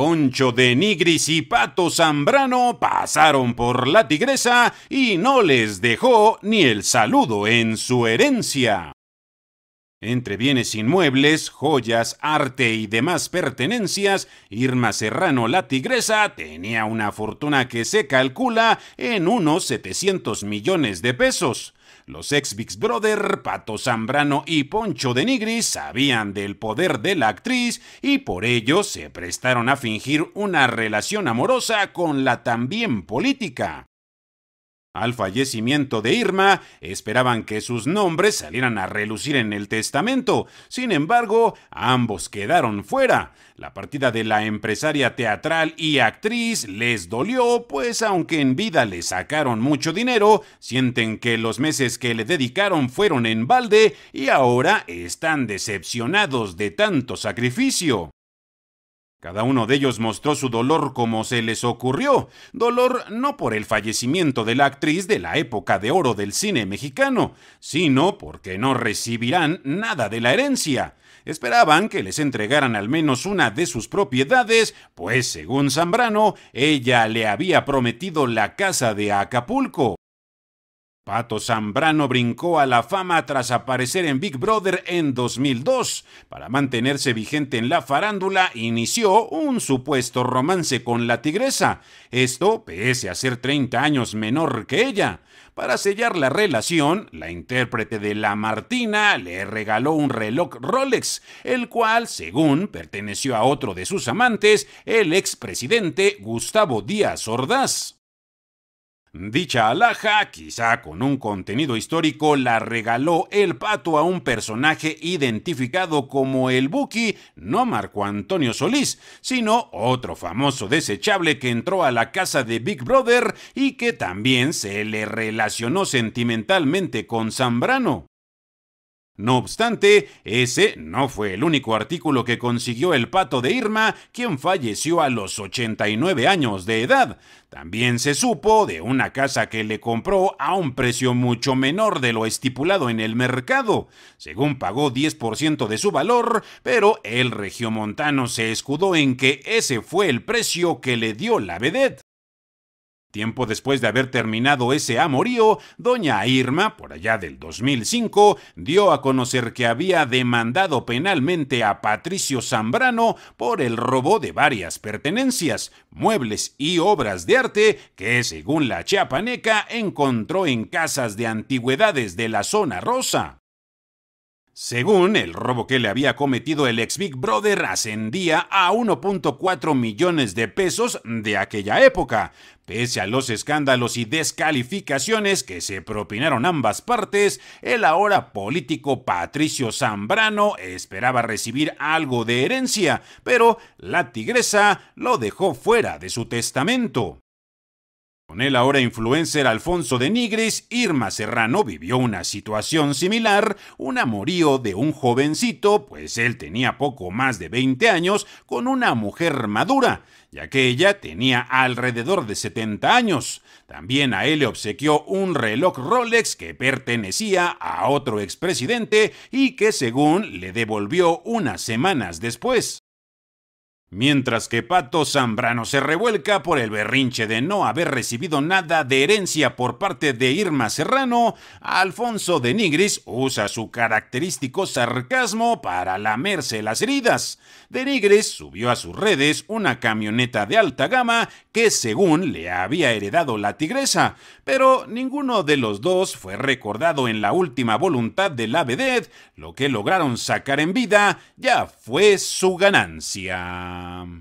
Poncho de Nigris y Pato Zambrano pasaron por la tigresa y no les dejó ni el saludo en su herencia. Entre bienes inmuebles, joyas, arte y demás pertenencias, Irma Serrano la Tigresa tenía una fortuna que se calcula en unos 700 millones de pesos. Los ex Big Brother, Pato Zambrano y Poncho de Nigris sabían del poder de la actriz y por ello se prestaron a fingir una relación amorosa con la también política. Al fallecimiento de Irma, esperaban que sus nombres salieran a relucir en el testamento. Sin embargo, ambos quedaron fuera. La partida de la empresaria teatral y actriz les dolió, pues aunque en vida le sacaron mucho dinero, sienten que los meses que le dedicaron fueron en balde y ahora están decepcionados de tanto sacrificio. Cada uno de ellos mostró su dolor como se les ocurrió, dolor no por el fallecimiento de la actriz de la época de oro del cine mexicano, sino porque no recibirán nada de la herencia. Esperaban que les entregaran al menos una de sus propiedades, pues según Zambrano, ella le había prometido la casa de Acapulco. Pato Zambrano brincó a la fama tras aparecer en Big Brother en 2002. Para mantenerse vigente en la farándula, inició un supuesto romance con la tigresa. Esto pese a ser 30 años menor que ella. Para sellar la relación, la intérprete de La Martina le regaló un reloj Rolex, el cual, según perteneció a otro de sus amantes, el expresidente Gustavo Díaz Ordaz. Dicha alhaja, quizá con un contenido histórico, la regaló el pato a un personaje identificado como el Buki, no Marco Antonio Solís, sino otro famoso desechable que entró a la casa de Big Brother y que también se le relacionó sentimentalmente con Zambrano. No obstante, ese no fue el único artículo que consiguió el pato de Irma, quien falleció a los 89 años de edad. También se supo de una casa que le compró a un precio mucho menor de lo estipulado en el mercado. Según pagó 10% de su valor, pero el regiomontano se escudó en que ese fue el precio que le dio la vedette. Tiempo después de haber terminado ese amorío, doña Irma, por allá del 2005, dio a conocer que había demandado penalmente a Patricio Zambrano por el robo de varias pertenencias, muebles y obras de arte que, según la chiapaneca, encontró en casas de antigüedades de la zona rosa. Según el robo que le había cometido el ex Big Brother ascendía a 1.4 millones de pesos de aquella época. Pese a los escándalos y descalificaciones que se propinaron ambas partes, el ahora político Patricio Zambrano esperaba recibir algo de herencia, pero la tigresa lo dejó fuera de su testamento. Con el ahora influencer Alfonso de Nigris, Irma Serrano vivió una situación similar, un amorío de un jovencito, pues él tenía poco más de 20 años, con una mujer madura, ya que ella tenía alrededor de 70 años. También a él le obsequió un reloj Rolex que pertenecía a otro expresidente y que según le devolvió unas semanas después. Mientras que Pato Zambrano se revuelca por el berrinche de no haber recibido nada de herencia por parte de Irma Serrano, Alfonso de Nigris usa su característico sarcasmo para lamerse las heridas. De Nigris subió a sus redes una camioneta de alta gama que según le había heredado la tigresa, pero ninguno de los dos fue recordado en la última voluntad de la vedette, lo que lograron sacar en vida ya fue su ganancia. Um,